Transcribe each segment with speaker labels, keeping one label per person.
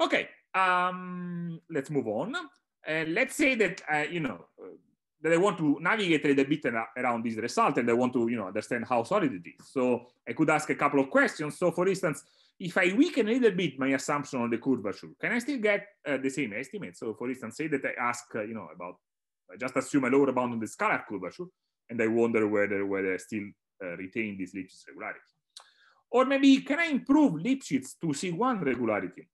Speaker 1: Okay, um, let's move on. Uh, let's say that, uh, you know, uh, that I want to navigate a little bit around this result and I want to, you know, understand how solid it is. So I could ask a couple of questions. So for instance, if I weaken a little bit my assumption on the curvature, can I still get uh, the same estimate? So for instance, say that I ask, uh, you know, about, I just assume a lower bound on the scalar curvature, and I wonder whether, whether I still uh, retain this Lipschitz regularity. Or maybe can I improve Lipschitz to C1 regularity?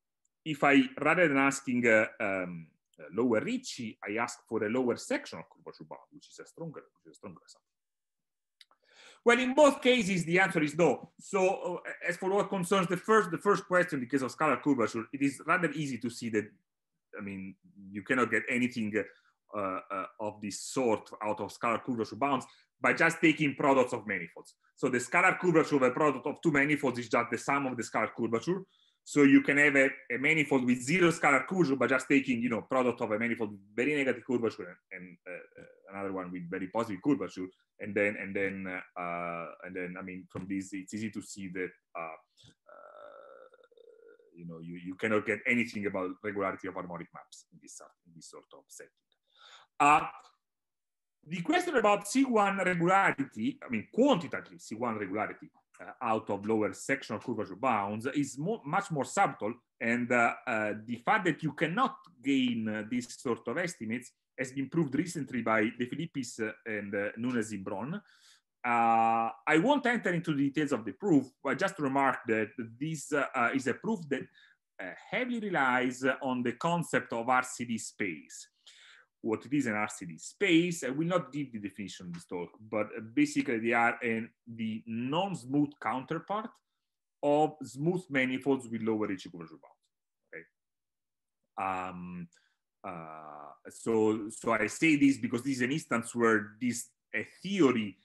Speaker 1: if I, rather than asking a, uh, um, lower Ricci, I ask for a lower section of curvature bound, which is a stronger, which is a stronger assumption. Well, in both cases, the answer is no. So uh, as for what concerns the first, the first question, in case of scalar curvature, it is rather easy to see that, I mean, you cannot get anything uh, uh, of this sort out of scalar curvature bounds by just taking products of manifolds. So the scalar curvature of a product of two manifolds is just the sum of the scalar curvature. So you can have a, a manifold with zero scalar curvature by just taking, you know, product of a manifold with very negative curvature and, and uh, another one with very positive curvature, and then and then uh, uh and then I mean, from this it's easy to see that uh, uh, you know you, you cannot get anything about regularity of harmonic maps in this in this sort of setting. Uh, the question about C1 regularity, I mean quantitative C1 regularity, uh, out of lower sectional curvature bounds is much more subtle. And uh, uh, the fact that you cannot gain these sort of estimates has been proved recently by De Filippis and uh, Nunes Zimbron. Uh, I won't enter into the details of the proof, but just remark that this uh, is a proof that uh, heavily relies on the concept of RCD space what it is an RCD space. I will not give the definition of this talk, but basically they are in the non-smooth counterpart of smooth manifolds with lower Ricci conversion bound. Okay. Um, uh, so, so I say this because this is an instance where this a theory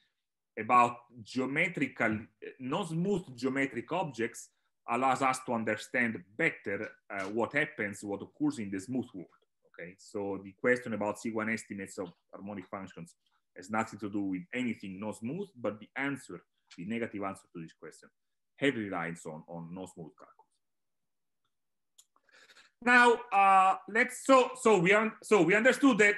Speaker 1: about geometrical, non-smooth geometric objects allows us to understand better uh, what happens, what occurs in the smooth world okay? So the question about C1 estimates of harmonic functions has nothing to do with anything not smooth, but the answer, the negative answer to this question heavily relies on, on no smooth calculus. Now, uh, let's, so, so, we un, so we understood that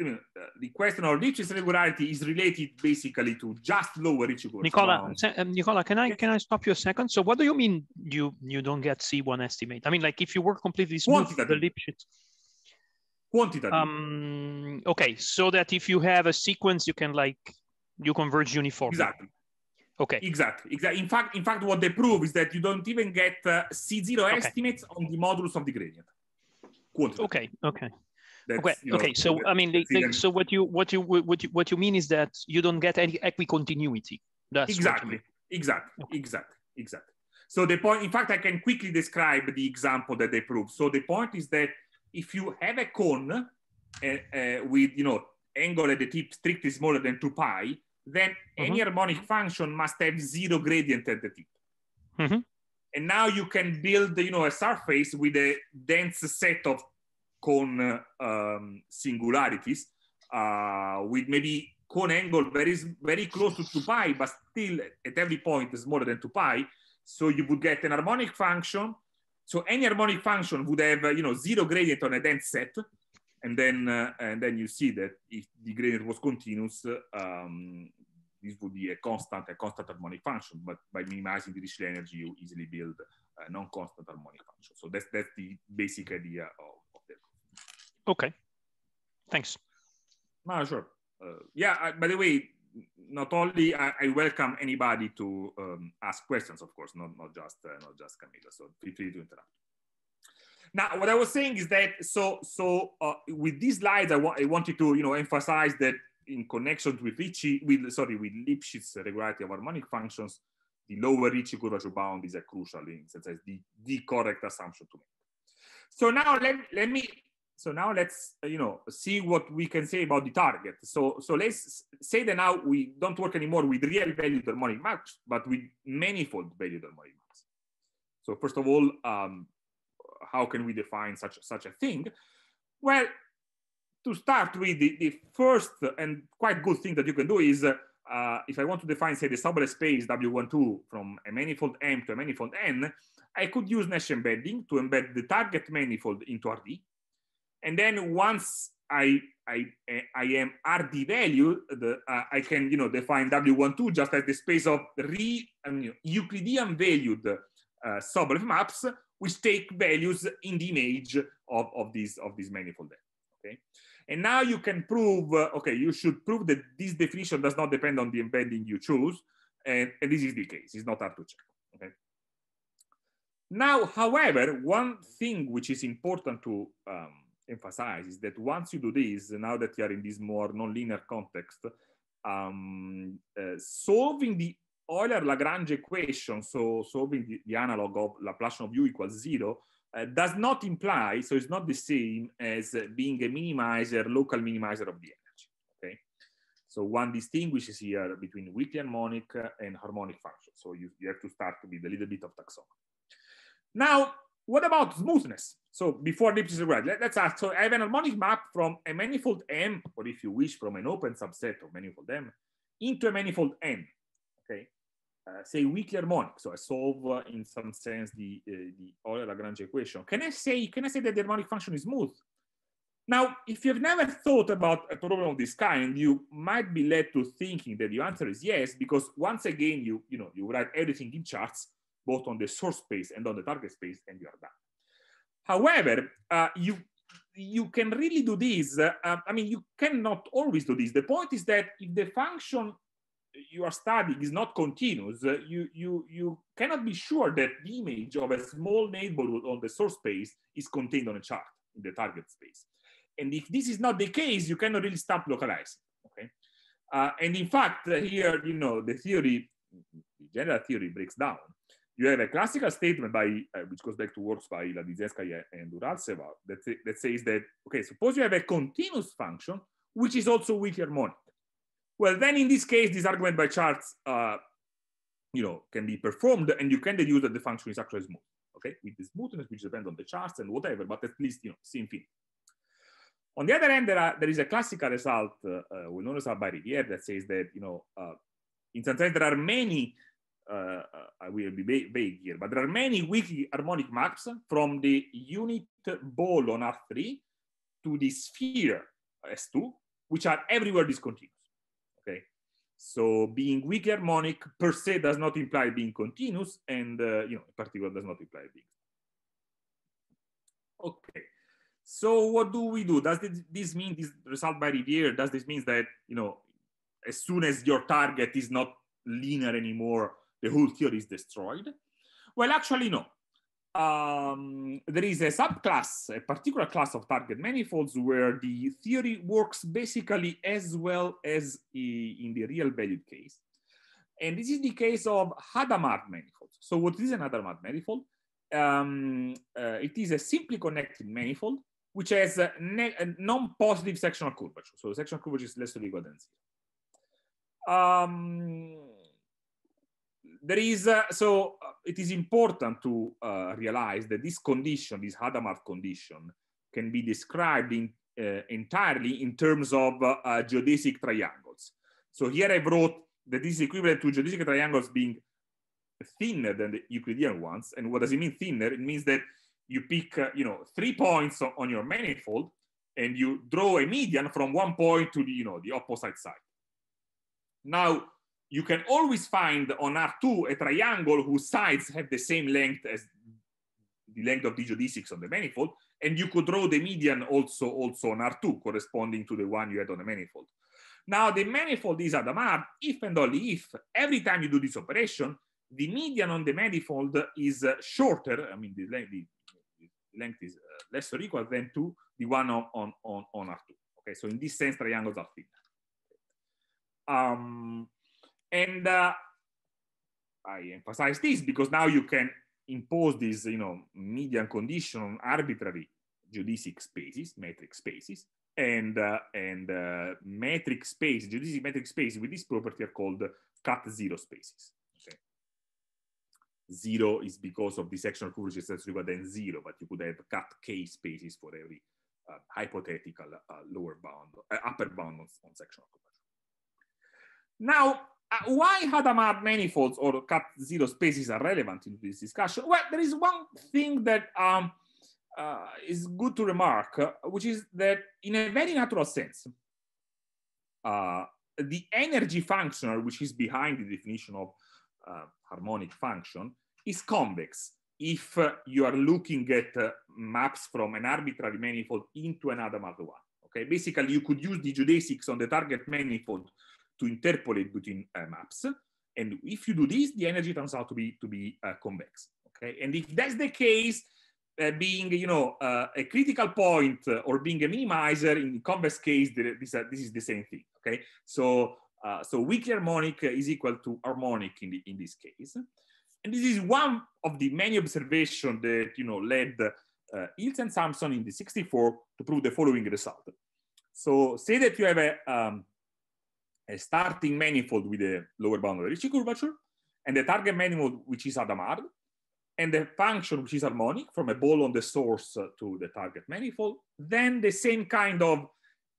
Speaker 1: you uh, know, the question of Rich's regularity is related basically to just lower Rich Nicola,
Speaker 2: um, Nicola, can I can I stop you a second? So what do you mean you you don't get C1 estimate? I mean, like if you work completely smooth, the Lipschitz quantitative
Speaker 1: um, okay so that if you have a sequence you can like you converge uniformly exactly okay exactly exactly in fact in fact what they prove is that you don't even get uh, c0 okay. estimates on the modulus of the gradient okay okay that's, okay. You know, okay. So I mean, the, the, so what you what you what you what you mean is that you don't get any equicontinuity. That's exactly, exactly, okay. exactly, exactly. So the point. In fact, I can quickly describe the example that they prove. So the point is that if you have a cone uh, eh, with, you know, angle at the tip strictly smaller than 2 pi, then mm -hmm. any harmonic function must have zero gradient at the tip. Mm -hmm. And now you can build, you know, a surface with a dense set of cone eh, um, singularities uh, with maybe cone angle very very close to 2 pi, but still at every point smaller than 2 pi. So you would get an harmonic function so any harmonic function would have, uh, you know, zero gradient on a dense set. And then, uh, and then you see that if the gradient was continuous, uh, um, this would be a constant, a constant harmonic function. But by minimizing the Dirichlet energy, you easily build a non-constant harmonic function. So that's that's the basic idea of, of that. Okay, thanks. No, sure. Uh, yeah, I, by the way, not only I, I, welcome anybody to um, ask questions, of course, not, not just uh, not just Camila. So feel free to interrupt. Now, what I was saying is that so so uh, with these slides, I, wa I wanted to you know emphasize that in connection with Ricci, with sorry, with Lipschitz regularity of harmonic functions, the lower Ricci curvature bound is a crucial in sense as the, the correct assumption to make. So now let, let me so now let's uh, you know see what we can say about the target so so let's say that now we don't work anymore with real value harmonic maps but with manifold value harmonic maps so first of all um, how can we define such such a thing well to start with the, the first and quite good thing that you can do is uh, uh if I want to define, say, the sublet space W12 from a manifold M to a manifold N, I could use Nash embedding to embed the target manifold into RD and then once I I, I am RD value, the, uh, I can you know define W12 just as the space of re um, Euclidean valued uh, maps, which take values in the image of, of these of this manifold. There, okay, and now you can prove. Uh, okay, you should prove that this definition does not depend on the embedding you choose, and, and this is the case. It's not hard to check. Okay. Now, however, one thing which is important to um, emphasize is that once you do this, now that you are in this more nonlinear context, um, uh, solving the Euler-Lagrange equation, so solving the, the analog of Laplacian of u equals zero, uh, does not imply, so it's not the same as being a minimizer, local minimizer of the energy, okay? So one distinguishes here between weakly harmonic eh, and harmonic function. So you, you have to start with a little bit of taxonomy. Now, what about smoothness? So before deep described, let, us ask, so I have an harmonic map from a manifold M, or if you wish, from an open subset of manifold M, into a manifold N, okay? Uh, say weakly harmonic, so I solve uh, in some sense the, uh, the Euler-Lagrange equation. Can I say, can I say that the harmonic function is smooth? Now, if you've never thought about a problem of this kind, you might be led to thinking that the answer is yes, because once again, you, you know, you write everything in charts, both on the source space and on the target space, and you are done. However, uh, you you can really do this. Uh, I mean, you cannot always do this. The point is that if the function you are studying is not continuous, uh, you, you, you cannot be sure that the image of a small neighborhood on the source space is contained on a chart in the target space. And if this is not the case, you cannot really stop localizing, okay? Uh, and in fact, here, you know, the theory, the general theory breaks down you have a classical statement by uh, which goes back to works by Ladizeskaya and Uralseva that, that says that okay, suppose you have a continuous function which is also weak harmonic. Well, then in this case, this argument by Charts, uh, you know, can be performed, and you can deduce that the function is actually smooth. Okay, with the smoothness which depends on the charts and whatever, but at least you know, same thing. On the other hand, there, are, there is a classical result, uh, uh, well known as by Rivière, that says that you know, uh, in some sense, there are many uh, I uh, will be vague here, but there are many weak harmonic maps from the unit ball on R3 to the sphere S2, which are everywhere discontinuous. Okay, so being weak harmonic per se does not imply being continuous, and uh, you know, in particular, does not imply being. Okay, so what do we do? Does this mean this result by Riviere? Does this mean that you know, as soon as your target is not linear anymore? the whole theory is destroyed? Well, actually, no. Um, there is a subclass, a particular class of target manifolds where the theory works basically as well as in the real valued case. And this is the case of Hadamard manifold. So what is an Hadamard manifold? Um, uh, it is a simply connected manifold which has a, a non-positive sectional curvature. So sectional curvature is less than equal to zero. Um, there is, uh, so uh, it is important to uh, realize that this condition, this Hadamard condition, can be described in, uh, entirely in terms of uh, geodesic triangles. So here I wrote that this is equivalent to geodesic triangles being thinner than the Euclidean ones. And what does it mean thinner? It means that you pick, you know, three points on your manifold and you draw a median from one point to the, you know, the opposite side. Now, you can always find on R2 a triangle whose sides have the same length as the length of the geodesics on the manifold, and you could draw the median also, also on R2 corresponding to the one you had on the manifold. Now the manifold is Adamard if and only if every time you do this operation, the median on the manifold is uh, shorter, I mean the length, the length is uh, less or equal than to the one on, on, on, on R2. Okay, so in this sense, triangles are thin. Um, and uh, I emphasize this because now you can impose this, you know, median condition on arbitrary geodesic spaces, metric spaces, and uh, and uh, metric space, geodesic metric space with this property are called cut zero spaces. Okay. Zero is because of the sectional curvature is less than zero, but you could have cut k spaces for every uh, hypothetical uh, lower bound, uh, upper bound on, on sectional curvature. Now, uh, why Hadamard manifolds or cut zero spaces are relevant in this discussion? Well, there is one thing that um, uh, is good to remark, uh, which is that in a very natural sense, uh, the energy functional, which is behind the definition of uh, harmonic function, is convex if uh, you are looking at maps from an arbitrary manifold into another manifold, one. Okay, basically, you could use the geodesics on the target manifold to interpolate between uh, maps. And if you do this, the energy turns out to be to be uh, convex. Okay, and if that's the case, uh, being you know uh, a critical point uh, or being a minimizer in convex case this, uh, this is the same thing okay so so weak harmonic is equal to harmonic in, the, in this case and this is one of the many observations that you know led uh, Ilse and Sampson in the 64 to prove the following result so say that you have a um, a starting manifold with a lower bound of Ricci curvature, and the target manifold, which is Adamard, and the function, which is harmonic, from a ball on the source to the target manifold, then the same kind of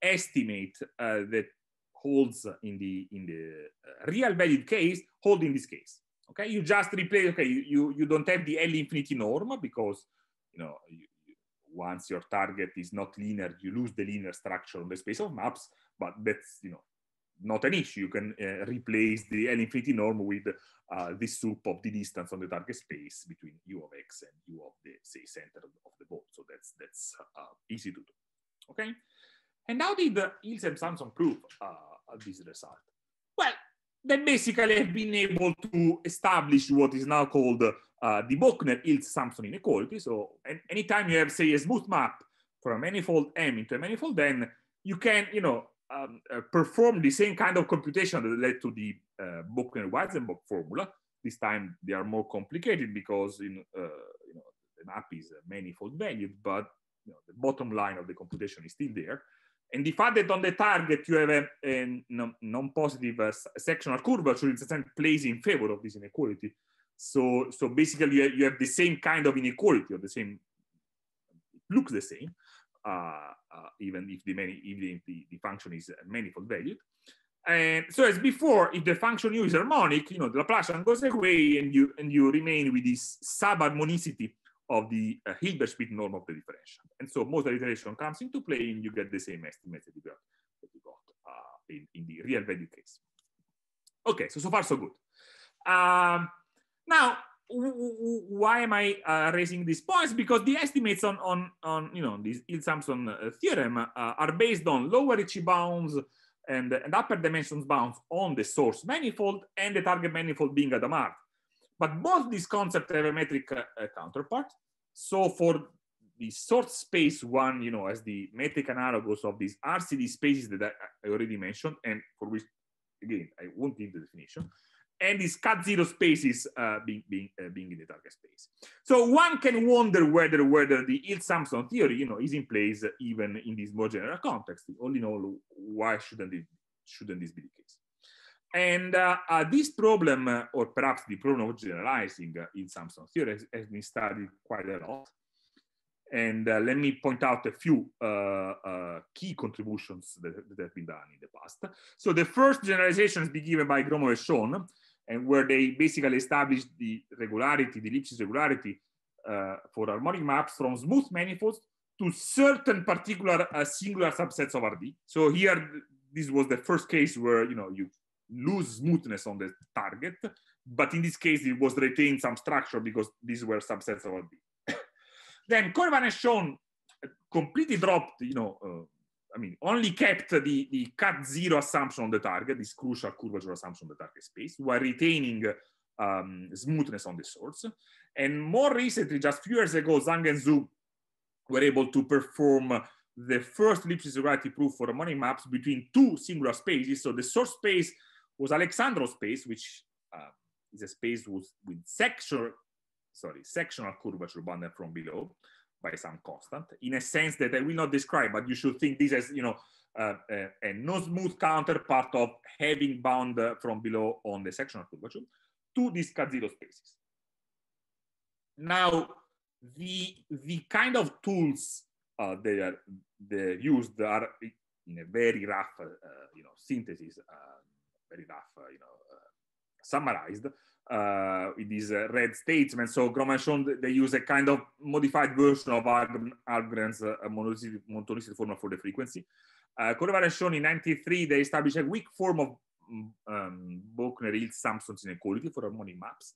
Speaker 1: estimate uh, that holds in the, in the uh, real valued case, hold in this case. Okay, you just replace, okay, you, you don't have the L infinity norm because, you know, you, once your target is not linear, you lose the linear structure on the space of maps, but that's, you know, not an issue. You can uh, replace the L infinity norm with uh, the sup of the distance on the target space between u of x and u of the say center of the ball. So that's that's uh, easy to do. Okay. And how did uh, Ilse and Samson prove uh, uh, this result? Well, they basically have been able to establish what is now called uh, the Bochner-Ilse-Samson inequality. So anytime you have, say, a smooth map from a manifold M into a manifold N, you can, you know, um, uh, perform the same kind of computation that led to the uh, Buchner-Weizenbock formula. This time they are more complicated because in, uh, you know, the map is manifold valued, but you know, the bottom line of the computation is still there. And the fact that on the target you have a, a non-positive uh, sectional curvature in sense plays in favor of this inequality. So, so basically you have, you have the same kind of inequality or the same, looks the same, even if the many even if the, the function is manifold valued. And so as before, if the function u is harmonic, you know, the Laplacian goes away and you and you remain with this subharmonicity of the uh, Hilbert-Schmidt norm of the differential. And so modal iteration comes into play and you get the same estimate that you got, that you got uh, in, in, the real value case. Okay, so, so far so good. Um, now, why am I uh, raising these points? Because the estimates on on on you know this Hill-Sampson uh, theorem uh, are based on lower Ricci bounds and, and upper dimensions bounds on the source manifold and the target manifold being a Adamard. But both these concepts have a metric uh, counterpart. So for the source space one, you know, as the metric analogous of these RCD spaces that I, I already mentioned, and for which again I won't give the definition and these cut zero spaces uh, being, being, uh, being in the target space. So one can wonder whether whether the Hill-Sampson theory, you know, is in place even in this more general context. All in all, why shouldn't it, shouldn't this be the case? And uh, uh, this problem, uh, or perhaps the problem of generalizing uh, Hill-Sampson theory, has, has, been studied quite a lot. And let me point out a few key contributions that, that, have been done in the past. So the first generalization has been given by gromov and Schoen, and where they basically established the regularity, the Lipschitz regularity uh, for harmonic maps from smooth manifolds to certain particular uh, singular subsets of RD. So here, this was the first case where you know you lose smoothness on the target, but in this case, it was retained some structure because these were subsets of RD. then Corvan has shown uh, completely dropped, you know, uh, I mean, only kept the, the cut zero assumption on the target, this crucial curvature assumption on the target space, while retaining um, smoothness on the source. And more recently, just a few years ago, Zhang and Zhu were able to perform the first Lipschitz regularity proof for harmonic maps between two singular spaces. So the source space was Alexandro space, which uh, is a space with, with sorry, sectional curvature bounded from below by some constant in a sense that I will not describe, but you should think this as, you know, uh, a, uh, a non-smooth counterpart of having bound uh, from below on the sectional curvature to these K0 spaces. Now, the, the kind of tools uh, they are they used are in a very rough, uh, you know, synthesis, uh, very rough, you know, summarized, uh, with these uh, red statements. So Gromanchon, they use a kind of modified version of Algren's uh, monolistic formula for the frequency. Uh, Correvar and Schoen in 93, they established a weak form of mm, um, Bochner-Hills Sampson's inequality for harmonic maps.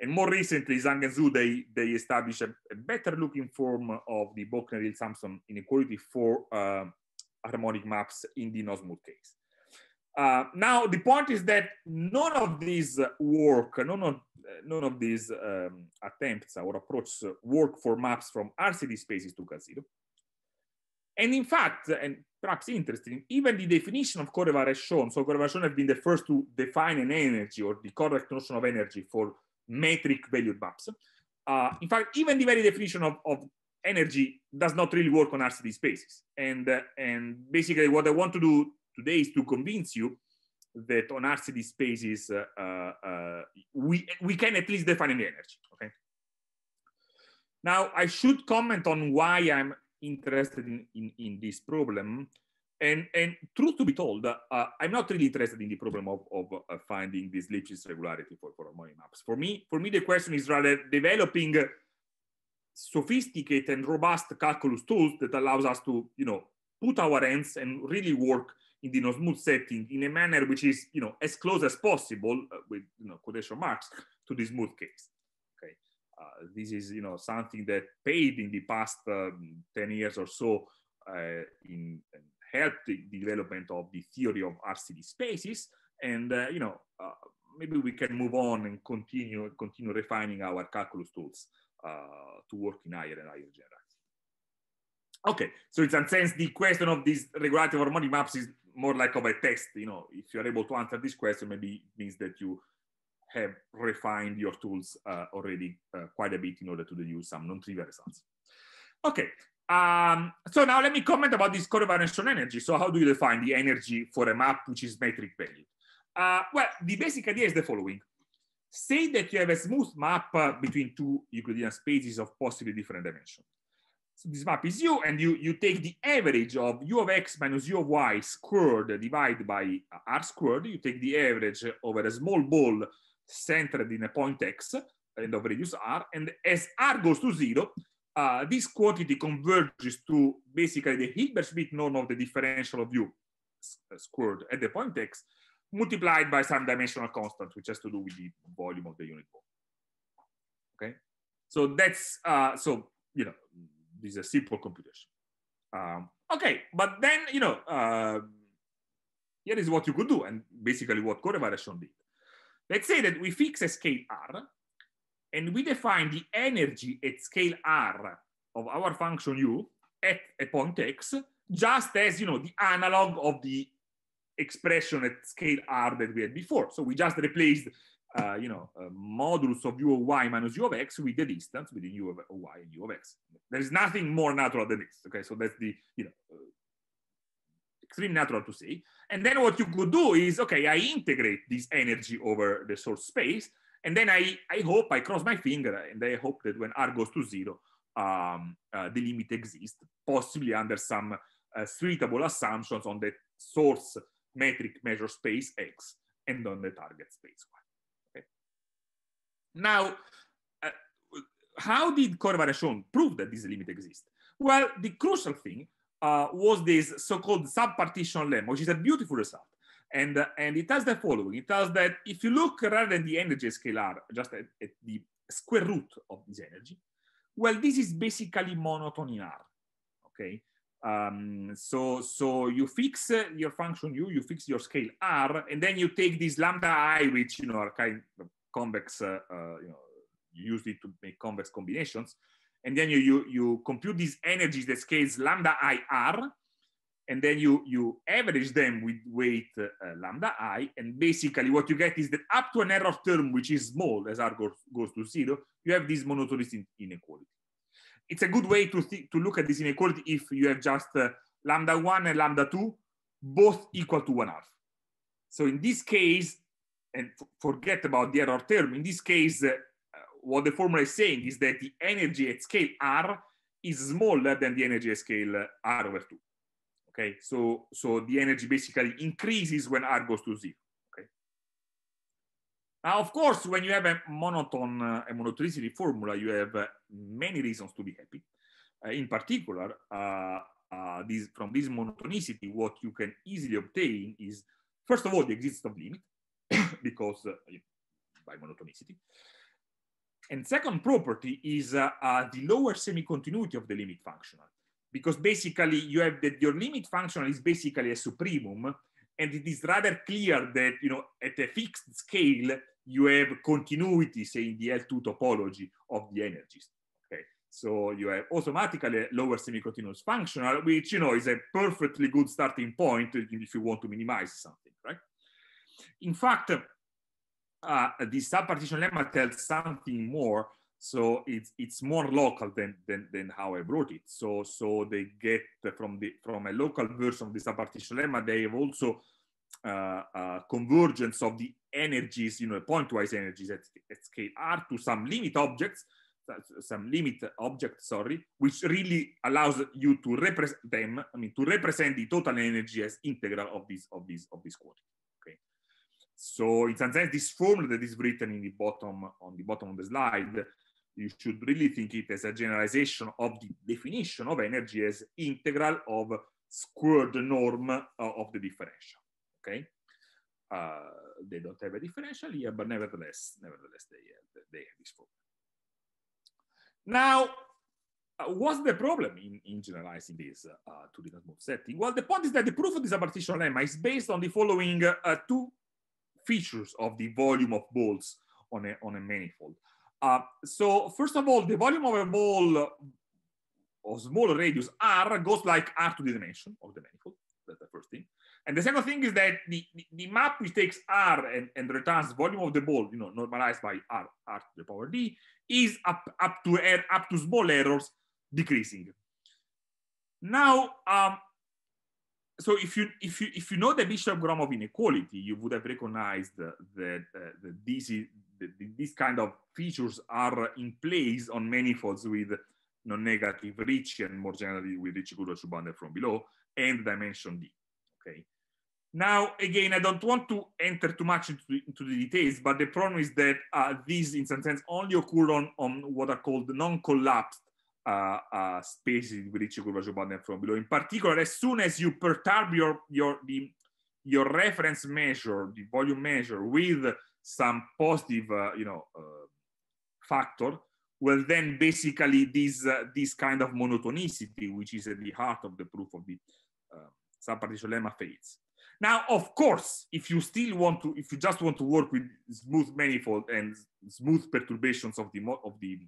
Speaker 1: And more recently, Zhang and Zhu, they, they established a, a better looking form of the Bochner-Hills Sampson inequality for uh, harmonic maps in the no-smooth case. Uh, now the point is that none of these work, none of none of these um, attempts or approaches work for maps from RCD spaces to Casino. And in fact, and perhaps interesting, even the definition of shown. so correlation has been the first to define an energy or the correct notion of energy for metric valued maps. Uh, in fact, even the very definition of, of, energy does not really work on RCD spaces. And, uh, and basically what I want to do today is to convince you that on RCD spaces, uh, uh, uh, we, we can at least define the energy, okay? Now, I should comment on why I'm interested in, in, in this problem. And, and truth to be told, uh, I'm not really interested in the problem of, of uh, finding this Lipschitz regularity for, for maps. For me, for me, the question is rather developing sophisticated and robust calculus tools that allows us to, you know, put our hands and really work in the smooth setting in a manner which is, you know, as close as possible uh, with, you know, quotation marks to the smooth case. Okay, uh, this is, you know, something that paid in the past um, 10 years or so uh, in, in helped the development of the theory of RCD spaces. And, uh, you know, uh, maybe we can move on and continue, continue refining our calculus tools uh, to work in higher and higher general. Okay, so in a sense the question of these regulative harmonic maps is more like of a test. You know, if you're able to answer this question, maybe it means that you have refined your tools uh, already uh, quite a bit in order to deduce some non-trivial results. Okay, um, so now let me comment about this covariance on energy. So how do you define the energy for a map which is metric value? Uh, well, the basic idea is the following. Say that you have a smooth map uh, between two Euclidean spaces of possibly different dimensions. So this map is U, and you, you take the average of U of X minus U of Y squared divided by R squared. You take the average over a small ball centered in a point X and of radius R. And as R goes to zero, uh, this quantity converges to basically the Hilbert-Schmidt norm of the differential of U uh, squared at the point X multiplied by some dimensional constant, which has to do with the volume of the unit ball. Okay, so that's, uh, so, you know, this is a simple computation. Um, okay, but then, you know, uh, here is what you could do and basically what code evaluation did. Let's say that we fix a scale R and we define the energy at scale R of our function U at a point X, just as, you know, the analog of the expression at scale R that we had before. So we just replaced uh, you know, modules uh, modulus of u of y minus u of x with the distance between u of y and u of x. There is nothing more natural than this. Okay, so that's the, you know, uh, extreme natural to say. And then what you could do is, okay, I integrate this energy over the source space. And then I, I hope I cross my finger and I hope that when R goes to zero, um, uh, the limit exists, possibly under some suitable assumptions on the source metric measure space X and on the target space Y. Now, uh, how did Corvareshon prove that this limit exists? Well, the crucial thing uh, was this so-called subpartition lemma, which is a beautiful result. And, uh, and it has the following. It tells that if you look rather than the energy scalar, just at, at the square root of this energy, well, this is basically monotony R, okay? Um, so, so you fix uh, your function u, you fix your scale r, and then you take this lambda i, which you know are kind of convex, uh, uh, you know, used it to make convex combinations. And then you, you, you compute these energies that scales lambda IR, and then you, you average them with weight uh, uh, lambda I, and basically what you get is that up to an error term, which is small as R goes, goes to zero, you have this monotonic inequality. It's a good way to, to look at this inequality if you have just uh, lambda one and lambda two, both equal to one half. So in this case, and forget about the error term. In this case, uh, what the formula is saying is that the energy at scale R is smaller than the energy at scale uh, R over 2. Okay, so, so the energy basically increases when R goes to zero. Okay. Now, of course, when you have a monotone, uh, a monotonicity formula, you have uh, many reasons to be happy. Uh, in particular, uh, this, from this monotonicity, what you can easily obtain is, first of all, the existence of limit because uh, by monotonicity. And second property is uh, uh, the lower semi-continuity of the limit functional, because basically you have that your limit functional is basically a supremum, and it is rather clear that you know at a fixed scale you have continuity, say in the L2 topology of the energies. Okay, so you have automatically a lower semi-continuous functional, which you know is a perfectly good starting point if you want to minimize something. In fact, uh, the subpartition lemma tells something more. So it's it's more local than than, than how I wrote it. So so they get from the from a local version of the subpartition lemma. They have also uh, uh, convergence of the energies, you know, pointwise energies at, at scale r to some limit objects, uh, some limit object, sorry, which really allows you to represent them. I mean, to represent the total energy as integral of this of this of this quantity. So in some sense, this formula that is written in the bottom on the bottom of the slide, you should really think it as a generalization of the definition of energy as integral of squared norm uh, of the differential. Okay, uh, they don't have a differential here, but nevertheless, nevertheless, they have, uh, they have this formula. Now, uh, what's the problem in, in generalizing this uh, to the Latmov setting? Well, the point is that the proof of this partition lemma is based on the following uh, two features of the volume of balls on a, on a manifold. Uh, so first of all, the volume of a ball uh, or small radius r goes like r to the dimension of the manifold. That's the first thing. And the second thing is that the, the, the map which takes r and, and returns volume of the ball, you know, normalized by r, r to the power d, is up, up to r, er, up to small errors decreasing. Now, um, so if you if you if you know the bishop gram of inequality you would have recognized that, uh, that these that these kind of features are in place on manifolds with non-negative reach and more generally with rich Gurdjieff bounded from below and dimension d okay now again i don't want to enter too much into, into the details but the problem is that uh, these in some sense only occur on on what are called non-collapsed uh, uh, spaces with which you could watch abundant from below. In particular, as soon as you perturb your your the, your reference measure, the volume measure, with some positive, uh, you know, uh, factor, well, then basically this uh, this kind of monotonicity, which is at the heart of the proof of the uh, subpartition lemma, fades. Now, of course, if you still want to, if you just want to work with smooth manifold and smooth perturbations of the of the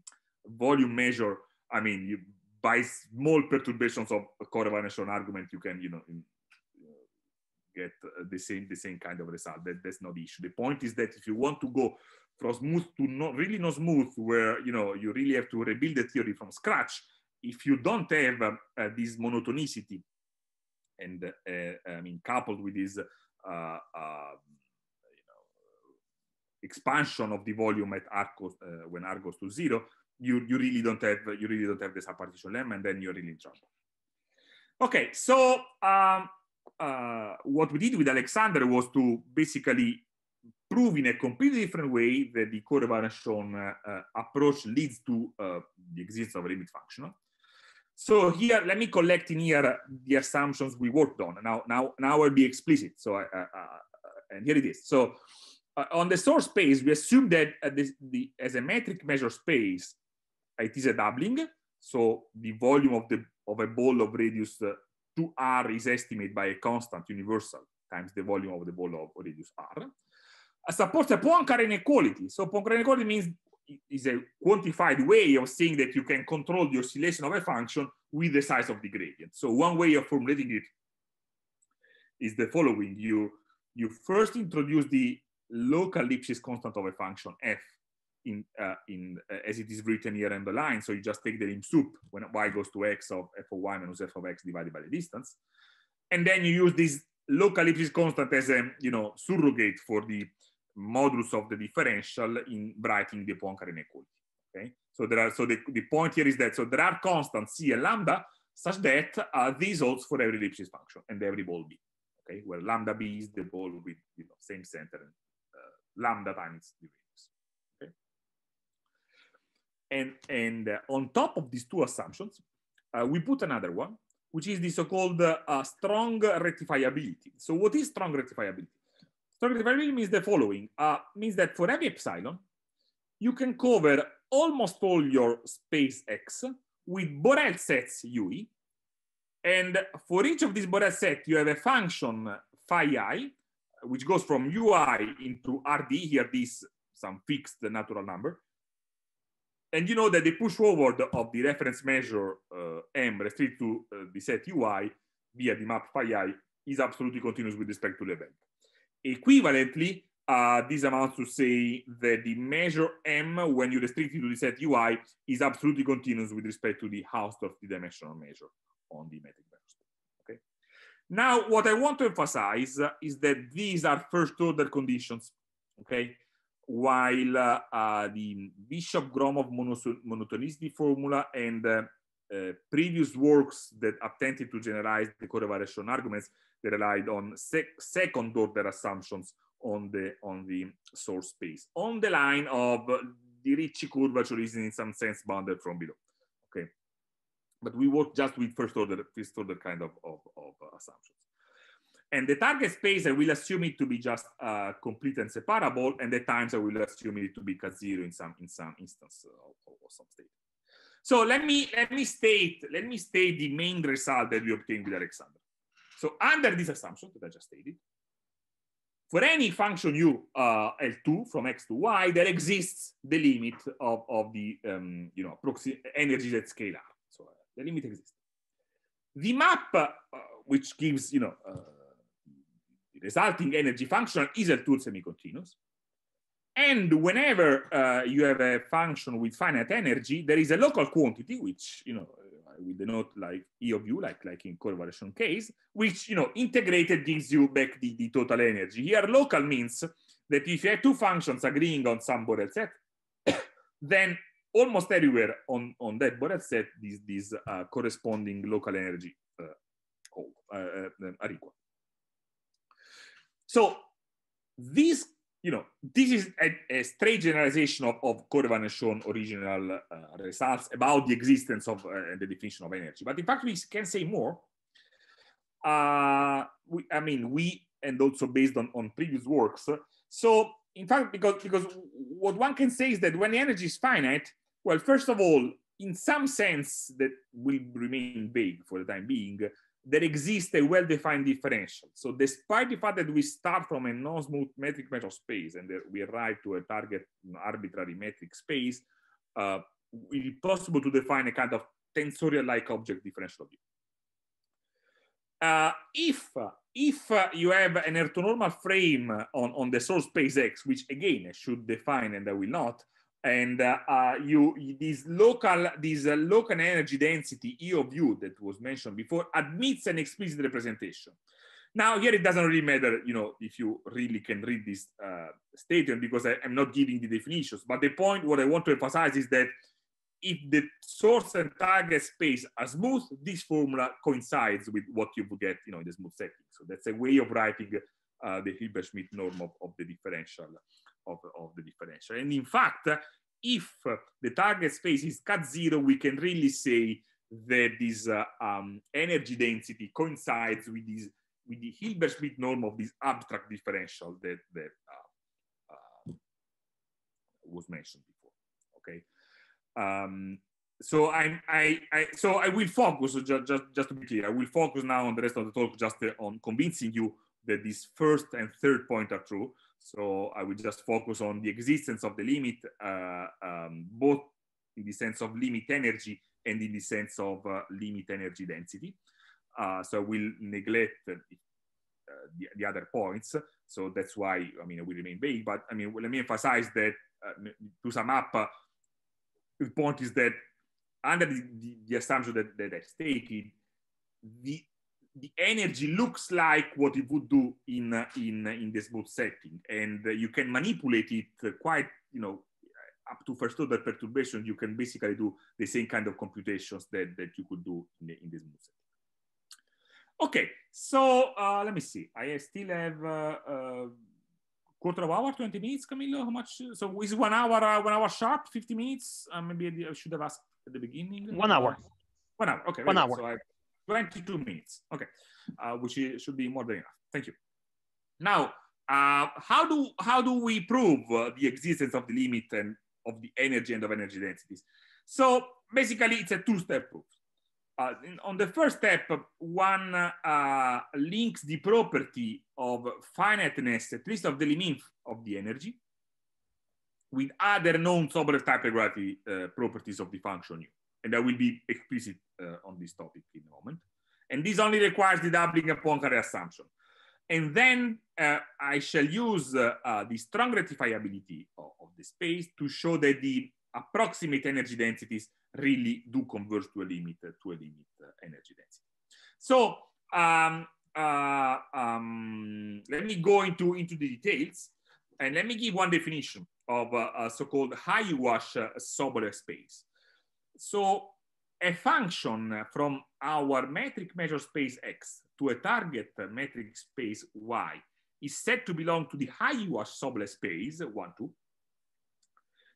Speaker 1: volume measure I mean, you, by small perturbations of a correlation argument, you can, you know, in, uh, get uh, the same the same kind of result. That, that's not the issue. The point is that if you want to go from smooth to not really not smooth, where you know you really have to rebuild the theory from scratch, if you don't have uh, uh, this monotonicity, and uh, I mean coupled with this. Uh, um, expansion of the volume at arcos when r goes to zero you you really don't have you really don't have the subpartition lemma, and then you're really in trouble. Okay, so um, uh, what we did with Alexander was to basically prove in a completely different way that the covariance uh, uh, approach leads to uh, the existence of a limit functional. So here, let me collect in here the assumptions we worked on. Now, now, now I'll be explicit. So, I, uh, uh, and here it is. So, on the source space, we assume that this, the, as a metric measure space, it is a doubling. So the volume of, the, of a ball of radius 2r uh, is estimated by a constant universal times the volume of the ball of radius r. Uh, supports a Poincare inequality. So Poincare inequality means is a quantified way of saying that you can control the oscillation of a function with the size of the gradient. So one way of formulating it is the following. You, you first introduce the local Lipschitz constant of a function f in, uh, in uh, as it is written here on the line. So you just take the lim soup when y goes to x of f of y minus f of x divided by the distance. And then you use this local Lipschitz constant as a you know surrogate for the modulus of the differential in writing the Poincare inequality. Okay, so there are so the, the point here is that so there are constants c and lambda such that uh, these holds for every Lipschitz function and every ball b. Okay, where lambda b is the ball with you know, same center and uh, lambda times duration. And, and uh, on top of these two assumptions, uh, we put another one, which is the so-called uh, strong rectifiability. So what is strong rectifiability? Strong rectifiability means the following, uh, means that for every epsilon, you can cover almost all your space X with Borel sets UE. And for each of these Borel sets, you have a function phi i, which goes from UI into RD. Here, this some fixed natural number and you know that the push forward of the reference measure uh, m restricted to uh, the set ui via the map phi i is absolutely continuous with respect to the event. Equivalently, uh, this amounts to say that the measure m when you restrict it to the set ui is absolutely continuous with respect to the Hausdorff of dimensional measure on the metric space. Okay. Now, what I want to emphasize is that these are first order conditions. Okay while uh, the Bishop gromov monotonicity formula and uh, previous works that attempted to generalize the correlation arguments that relied on sec second order assumptions on the on the source space on the line of the Ricci curvature is in some sense bounded from below. Okay, but we work just with first order first order kind of of, of uh, assumptions. And the target space, I will assume it to be just uh, complete and separable, and the times I will assume it to be k0 in some in some instance or, uh, or some state. So let me let me state let me state the main result that we obtained with Alexander. So under this assumption that I just stated, for any function u uh, L2 from x to y, there exists the limit of, of the um, you know energy that scale up. So uh, the limit exists. The map, uh, which gives you know uh, the resulting energy function is a 2 semi-continuous. And whenever uh, you have a function with finite energy, there is a local quantity, which, you know, we denote like E of U, like, like in correlation case, which, you know, integrated gives you back the, the total energy. Here, local means that if you have two functions agreeing on some Borel set, then almost everywhere on, on that Borel set, these, these uh, corresponding local energy uh, uh, uh, uh are equal. So this, you know, this is a, a straight generalization of, of and Schoen original uh, results about the existence of uh, the definition of energy. But in fact, we can say more. Uh, we, I mean, we, and also based on, on previous works. So in fact, because, because what one can say is that when energy is finite, well, first of all, in some sense that will remain vague for the time being, there exists a well-defined differential. So despite the fact that we start from a non-smooth metric measure space and we arrive to a target arbitrary metric space, uh, it's possible to define a kind of tensorial-like object differential view. Uh, if if uh, you have an orthonormal frame on, on the source space X, which again I should define and I will not, and uh, uh, you this local this uh, local energy density E of U that was mentioned before admits an explicit representation. Now here it doesn't really matter, you know, if you really can read this uh, statement because I, am not giving the definitions. But the point what I want to emphasize is that if the source and target space are smooth, this formula coincides with what you would get, you know, in the smooth setting. So that's a way of writing uh, the Hilbert-Schmidt norm of, of, the differential of, of the differential. And in fact, if the target space is cut zero, we can really say that this uh, um, energy density coincides with this with the Hilbert-Schmidt norm of this abstract differential that that uh, uh, was mentioned before. Okay, um, so I, I, I so I will focus just, just just to be clear. I will focus now on the rest of the talk just uh, on convincing you that this first and third point are true. So I will just focus on the existence of the limit, uh, um, both in the sense of limit energy and in the sense of uh, limit energy density. Uh, so we'll neglect the, uh, the, other points. So that's why, I mean, we remain vague, but I mean, let me emphasize that uh, to sum up, uh, the point is that under the, the, the assumption that, that I stated, the the energy looks like what it would do in in in this boot setting, and you can manipulate it quite you know up to first order perturbation. You can basically do the same kind of computations that that you could do in the, in this boot setting. Okay, so uh, let me see. I still have. Uh, uh, quarter of hour, 20 minutes, Camilo? How much? So is one hour, uh, one hour sharp, 50 minutes? Uh, maybe I should have asked at the beginning. One hour. One hour. Okay. One hour. So I, 22 minutes. Okay, uh, which should be more than enough. Thank you. Now, uh, how do how do we prove uh, the existence of the limit and of the energy and of energy densities? So basically, it's a two-step proof. Uh, in, on the first step, one uh, links the property of finiteness, at least of the limit of the energy, with other known Sobolev type uh, properties of the function u. And I will be explicit uh, on this topic in a moment. And this only requires the doubling of Poincare assumption. And then uh, I shall use uh, uh, the strong rectifiability of, of the space to show that the approximate energy densities really do converge to a limit to a limit uh, energy density. So um, uh, um, let me go into into the details and let me give one definition of uh, so-called high Haywash Sobolev space. So a function from our metric measure space X to a target metric space Y is said to belong to the U Soble space, one, two.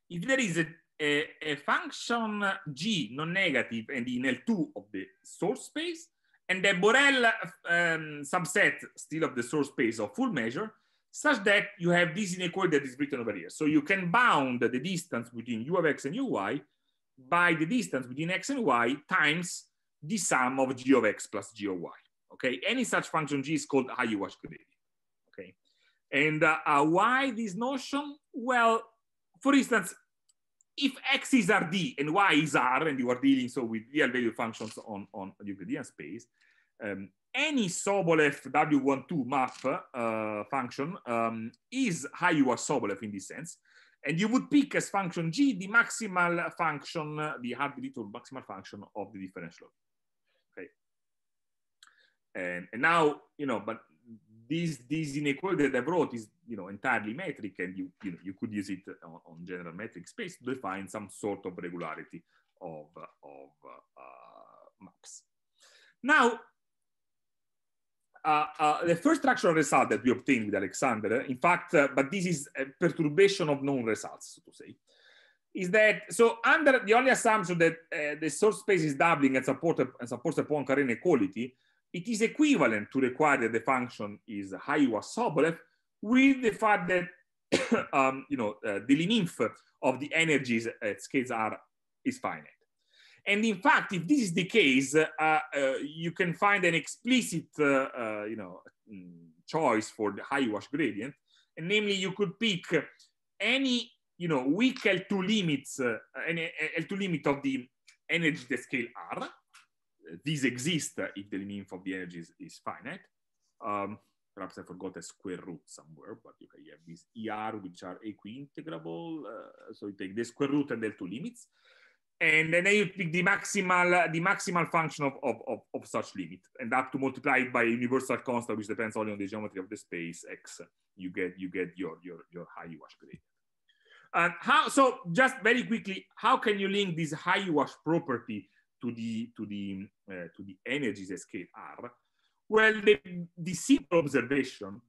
Speaker 1: If there is a, a, a function G non-negative and in L2 of the source space, and the Borel um, subset still of the source space of full measure, such that you have this inequality that is written over here. So you can bound the distance between u of x and u y by the distance between x and y times the sum of g of x plus g of y. Okay, any such function g is called Ayahuasca gradient. Okay, and uh, uh, why this notion? Well, for instance, if x is Rd and y is R, and you are dealing so with real value functions on, on Euclidean space, um, any Sobolev W12 map uh, function um, is Hayua Sobolev in this sense, and you would pick as function g the maximal function, the Hardy Little maximal function of the differential. Okay. And, and now, you know, but this this inequality that I wrote is you know entirely metric, and you you know you could use it on, on general metric space to define some sort of regularity of of uh, uh maps. Now uh, uh, the first structural result that we obtained with Alexander, in fact, uh, but this is a perturbation of known results, so to say, is that so under the only assumption that uh, the source space is doubling and, support, and supports upon Poincaré inequality, it is equivalent to require that the function is Haiwa Sobolev with the fact that um, you know uh, the limit of the energies at scales are is finite. And in fact, if this is the case, uh, uh, you can find an explicit, uh, you know, mm, choice for the high wash gradient. And namely, you could pick any, you know, weak L2 limits, any L2 limit of the energy that scale R. These exist if the limit of the energy is, is finite. Um, perhaps I forgot a square root somewhere, but you, have these ER, which are equi-integrable. Uh, so you take the square root and L2 limits and then you pick the maximal the maximal function of, of, of, of, such limit and up to multiply it by a universal constant which depends only on the geometry of the space x you get you get your your your high wash gradient and how so just very quickly how can you link this high wash property to the to the uh, to the energies at scale r well the, the simple observation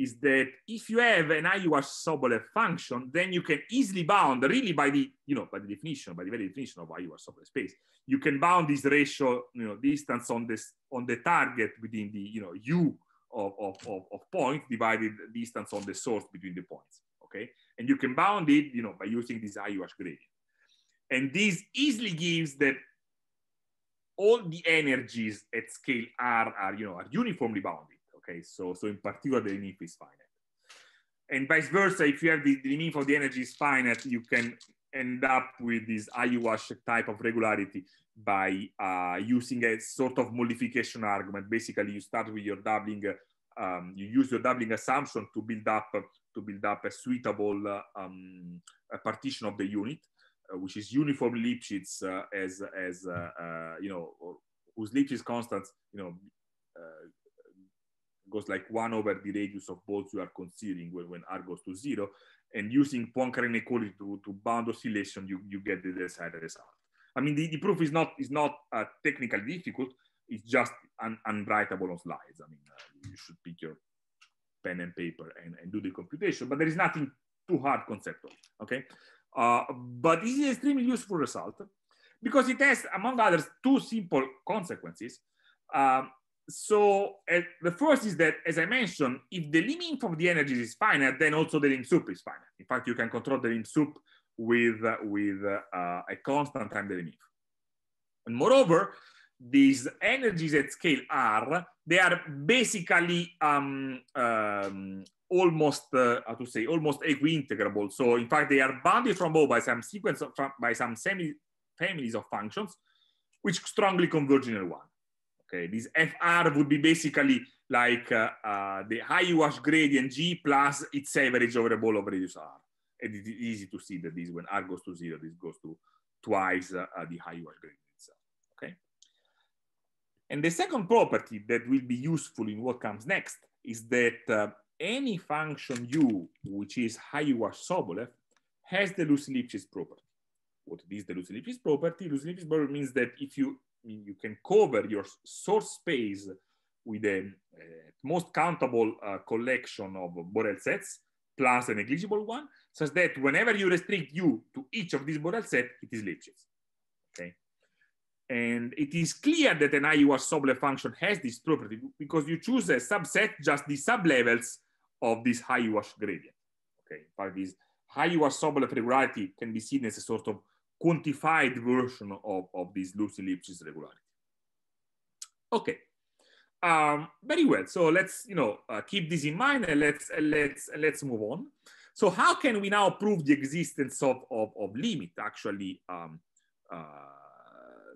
Speaker 1: is that if you have an Iowa-Sobolev function, then you can easily bound, really by the, you know, by the definition, by the very definition of Iowa-Sobolev space, you can bound this ratio, you know, distance on this on the target within the, you know, U of, of, of, of point divided distance on the source between the points, okay? And you can bound it, you know, by using this IUH gradient. And this easily gives that all the energies at scale R are, you know, are uniformly bounded. Okay, so, so in particular, the limit is finite. And vice versa, if you have the, the limit of the energy is finite, you can end up with this IUH type of regularity by uh, using a sort of modification argument. Basically, you start with your doubling, um, you use your doubling assumption to build up to build up a suitable um, a partition of the unit, uh, which is uniform Lipschitz uh, as as uh, you know, whose Lipschitz constants you know goes like one over the radius of balls you are considering when, when R goes to zero. And using Poincare inequality to, to bound oscillation, you, you get the desired result. I mean, the, the proof is not is not uh, technically difficult. It's just un, unwritable on slides. I mean, uh, you should pick your pen and paper and, and do the computation, but there is nothing too hard conceptual, okay? Uh, but this is an extremely useful result because it has, among others, two simple consequences. Um, so uh, the first is that, as I mentioned, if the limit of the energies is finite, then also the limb soup is finite. In fact, you can control the limb soup with, uh, with uh, a constant time derivative. And moreover, these energies at scale R, they are basically um, um, almost, uh, how to say, almost equi-integrable. So in fact, they are bounded from both by some sequence of, by some semi families of functions, which strongly converge in L1. Okay, this FR would be basically like uh, uh, the high wash gradient G plus its average over a ball of radius R. And it is easy to see that this when R goes to zero, this goes to twice uh, the high wash gradient itself, okay? And the second property that will be useful in what comes next is that uh, any function u, which is high wash Sobolev, has the Lucy-Lipschitz property. What is the Lucy-Lipschitz property? Lucy-Lipschitz property means that if you you can cover your source space with a uh, most countable uh, collection of Borel sets plus a negligible one, such that whenever you restrict U to each of these Borel sets, it is Lipschitz. Okay. And it is clear that an IUR sublevel function has this property because you choose a subset just the sublevels of this high wash gradient. Okay, in fact, this high wash sublevel regularity can be seen as a sort of quantified version of, of this Lucy-Lipschitz regularity. Okay, um, very well. So let's you know uh, keep this in mind and let's uh, let's uh, let's move on. So how can we now prove the existence of of, of limit? Actually, um, uh,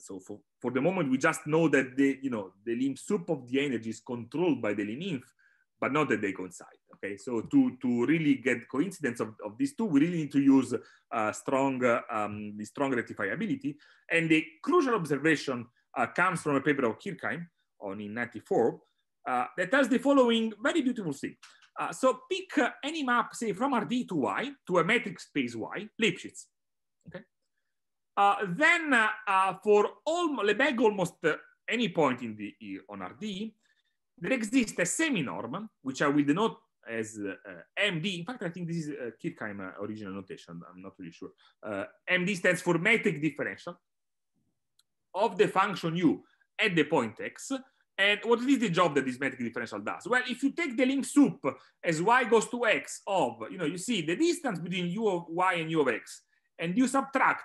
Speaker 1: so for, for the moment we just know that the you know the limb soup of the energy is controlled by the limb inf, but not that they coincide. Okay, so to, to really get coincidence of, of these two, we really need to use uh, strong, uh, um, strong rectifiability. And the crucial observation uh, comes from a paper of Kirkheim on in 94 uh, that has the following very beautiful thing. Uh, so pick uh, any map, say from RD to Y, to a metric space Y, Lipschitz. Okay. then for all, Lebesgue almost any point in the on RD, there exists a semi-norm, which I will denote as uh, MD. In fact, I think this is uh, Kirkheim uh, original notation. I'm not really sure. Uh, MD stands for metric differential of the function u at the point x. And what is the job that this metric differential does? Well, if you take the link sup as y goes to x of, you know, you see the distance between u of y and u of x, and you subtract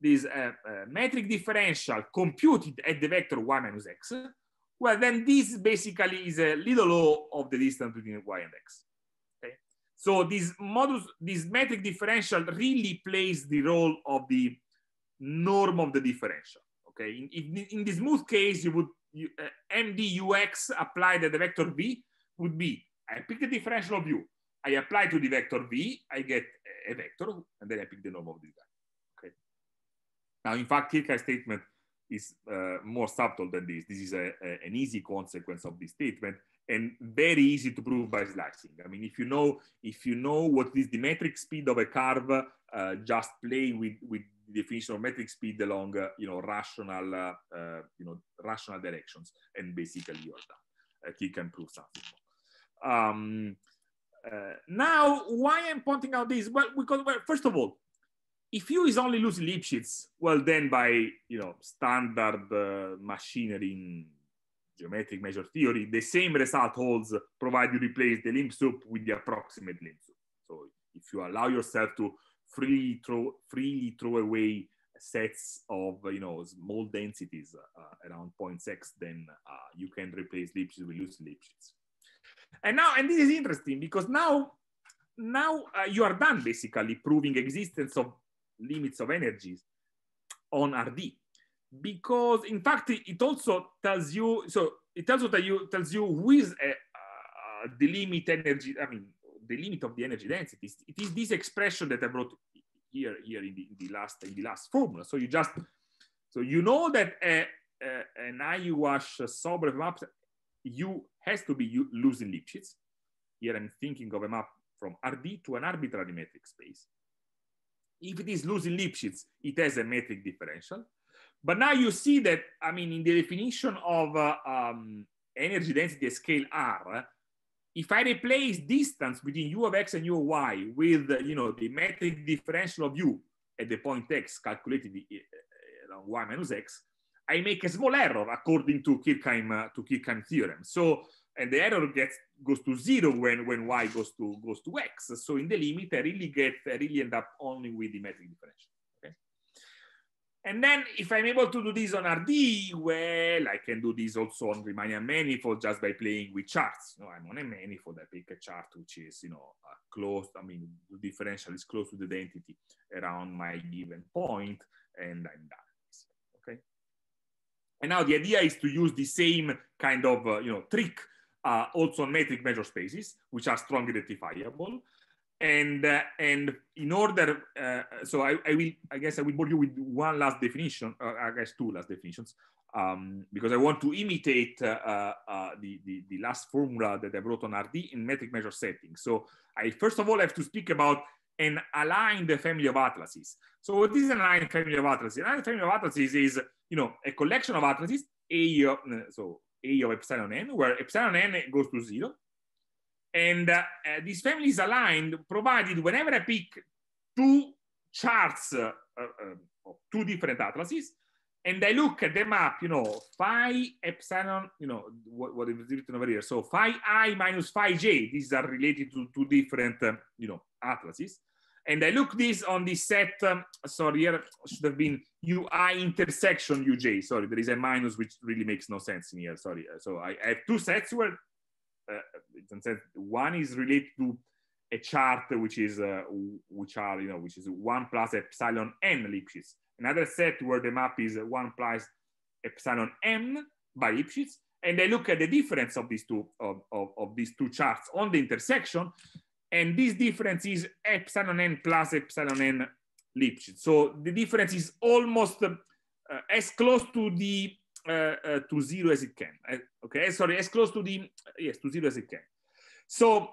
Speaker 1: this uh, uh, metric differential computed at the vector y minus x, well, then this basically is a little law of the distance between y and x. Okay? So this modus, this metric differential really plays the role of the norm of the differential. Okay, in, in, in the smooth case, you would you, uh, MDUX applied at the vector v would be I pick the differential of u, I apply to the vector v, I get a vector, and then I pick the norm of this guy. Okay. Now, in fact, a statement is uh, more subtle than this. This is a, a, an easy consequence of this statement and very easy to prove by slicing. I mean, if you know, if you know what is the metric speed of a curve, uh, just play with, with the definition of metric speed along, uh, you know, rational, uh, uh, you know, rational directions, and basically you're done. you uh, can prove something Um, now, why I'm pointing out this? Well, because, well, first of all, if you is only lose Lipschitz, well then by you know standard uh, machinery in geometric measure theory, the same result holds provided you replace the limb soup with the approximate limb soup. So if you allow yourself to freely throw freely throw away sets of you know small densities uh, around points x, then uh, you can replace Lipschitz with loose Lipschitz. And now, and this is interesting because now now uh, you are done basically proving existence of limits of energies on RD. Because in fact, it also tells you, so it tells you that you tells you with uh, a, uh, the limit energy, I mean, the limit of the energy density. It is this expression that I brought here, here in the, in the last, in the last formula. So you just, so you know that uh, uh, a, a, an IUH sobre map U has to be losing Lipschitz. Here I'm thinking of a map from RD to an arbitrary metric space. If it is losing Lipschitz, it has a metric differential. But now you see that, I mean, in the definition of uh, um, energy density scale R, if I replace distance between u of x and u of y with, uh, you know, the metric differential of u at the point x calculated along uh, uh, y minus x, I make a small error according to Kirchheim, uh, to Kirchheim theorem. So and the error gets goes to zero when when y goes to goes to x. So in the limit, I really get I really end up only with the metric differential. Okay. And then if I'm able to do this on RD, well, I can do this also on Riemannian manifold just by playing with charts. You know, I'm on a manifold, I pick a chart which is you know uh, close. I mean, the differential is close to the identity around my given point, and I'm done. Okay. And now the idea is to use the same kind of uh, you know trick uh, also metric measure spaces, which are strongly identifiable. And, uh, and in order, uh, so I, I, will, I guess I will bore you with one last definition, uh, I guess two last definitions, um, because I want to imitate uh, uh, the, the, the, last formula that I brought on RD in metric measure setting. So I first of all have to speak about an aligned family of atlases. So what is an aligned family of atlases? An aligned family of atlases is, you know, a collection of atlases, a, so a of epsilon n, where epsilon n goes to zero. And uh, uh, eh, this family is aligned, provided whenever I pick two charts uh, eh, eh, of two different atlases, and I look at the map, you know, phi epsilon, you know, what, what is written over here. So phi i minus phi j, these are related to two different, you know, atlases. And I look this on this set, um, sorry, here should have been UI intersection UJ. Sorry, there is a minus which really makes no sense in here, sorry. Uh, so I, I have two sets where uh, one is related to a chart which is, uh, which are, you know, which is one plus epsilon n Lipschitz. Another set where the map is one plus epsilon m by Lipschitz. And I look at the difference of these two, of, of, of these two charts on the intersection and this difference is epsilon n plus epsilon n Lipschitz. So the difference is almost uh, uh as close to the uh, uh, to zero as it can. okay, sorry, as close to the yes to zero as it can. So